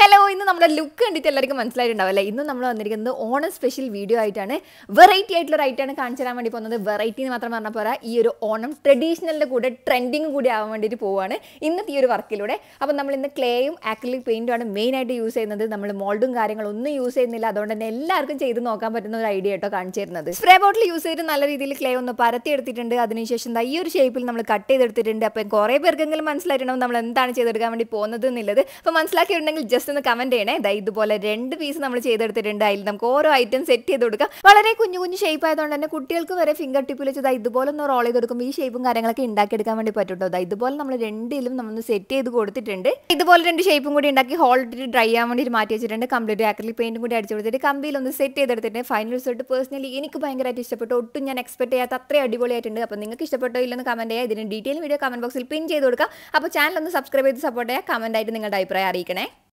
hello ഇന്ന് നമ്മുടെ look കണ്ടിട്ട് എല്ലാവർക്കും മനസ്സിലായിട്ടുണ്ടാവില്ലേ ഇന്ന് നമ്മൾ വന്നിരിക്കുന്നത് ഓണം സ്പെഷ്യൽ വീഡിയോ ആയിട്ടാണ് വെറൈറ്റി ആയിട്ടുള്ള റൈറ്റാണ് കാണിച്ചു തരാൻ വേണ്ടി പോകുന്നത് വെറൈറ്റി എന്ന് മാത്രം പറഞ്ഞാൽ പോരാ ഈ ഒരു ഓണം ട്രഡീഷണലിൻ്റെ കൂടെ ട്രെൻഡിങ് കൂടി ആവാൻ വേണ്ടിയിട്ട് പോവുകയാണ് ഇന്നത്തെ ഈ ഒരു വർക്കിലൂടെ അപ്പോൾ നമ്മൾ ഇന്ന് ക്ലേയും ആക്രിലിക് പെയിൻറ്റുമാണ് മെയിനായിട്ട് യൂസ് ചെയ്യുന്നത് നമ്മൾ മോൾഡും ഒന്നും യൂസ് ചെയ്യുന്നില്ല അതുകൊണ്ട് തന്നെ എല്ലാവർക്കും ചെയ്ത് നോക്കാൻ പറ്റുന്ന ഒരു ഐഡിയ കേട്ടോ കാണിച്ചു തരുന്നത് സ്പ്രേ ബോട്ടിൽ യൂസ് ചെയ്ത് നല്ല രീതിയിൽ ക്ലേ ഒന്ന് പരത്തി എടുത്തിട്ടുണ്ട് അതിനുശേഷം ഈ ഒരു ഷേപ്പിൽ നമ്മൾ കട്ട് ചെയ്തെടുത്തിട്ടുണ്ട് അപ്പം കുറേ പേർക്കെങ്കിലും മനസ്സിലായിട്ടുണ്ടാവും നമ്മൾ എന്താണ് ചെയ്തെടുക്കാൻ വേണ്ടി പോകുന്നത് എന്നുള്ളത് അപ്പോൾ മനസ്സിലാക്കിയിട്ടുണ്ടെങ്കിൽ ജസ്റ്റ് ജസ്റ്റ് ഒന്ന് കമന്റ് ചെയ്യണേ ദാ ഇതുപോലെ രണ്ട് പീസ് നമ്മൾ ചെയ്തെടുത്തിട്ടുണ്ട് അതിൽ നമുക്ക് ഓരോ ഐറ്റം സെറ്റ് ചെയ്ത് കൊടുക്കാം വളരെ കുഞ്ഞു കുഞ്ഞു ഷേപ്പ് ആയതുകൊണ്ട് തന്നെ കുട്ടികൾക്ക് വരെ ഫിംഗർ ടിപ്പിൽ വെച്ച് ദാ ഇതുപോലെ ഒന്ന് റോൾ ചെയ്ത് കൊടുക്കുമ്പോൾ ഈ ഷേപ്പും കാര്യങ്ങളൊക്കെ ഉണ്ടാക്കിയെടുക്കാൻ വേണ്ടി പറ്റുള്ളൂ ദാ ഇതുപോലെ നമ്മൾ രണ്ടിലും നമ്മൾ സെറ്റ് ചെയ്ത് കൊടുത്തിട്ടുണ്ട് ഇതുപോലെ രണ്ട് ഷേപ്പും കൂടി ഉണ്ടാക്കി ഹോൾഡിട്ട് ഡ്രൈ ആവാൻ വേണ്ടി മാറ്റി വെച്ചിട്ടുണ്ട് കംപ്ലീറ്റ് ആക്രലി പെയിന്റും കൂടി അടിച്ചു കൊടുത്തിട്ട് കമ്പിയിൽ ഒന്ന് സെറ്റ് ചെയ്തെടുത്തിട്ട് ഫൈനൽ റിസൾട്ട് പേഴ്സണലി എനിക്ക് ഭയങ്കരമായിട്ട് ഇഷ്ടപ്പെട്ടു ഒട്ടും ഞാൻ എക്സ്പെക്ട് ചെയ്യാത്ത അത്രയും അടിപൊളിയായിട്ടുണ്ട് അപ്പോൾ നിങ്ങൾക്ക് ഇഷ്ടപ്പെട്ടോ ഇല്ലെന്ന് കമന്റ് ചെയ്യാം ഇതിന് ഡീറ്റെയിൽ വീഡിയോ കമന്റ് ബോക്സിൽ പിൻ ചെയ്ത് കൊടുക്കുക അപ്പോൾ ചാനൽ ഒന്ന് സബ്സ്ക്രൈബ് ചെയ്ത് സപ്പോർട്ട് ചെയ്യുക കമന്റ് ആയിട്ട് നിങ്ങളുടെ അഭിപ്രായം അറിയിക്കണേ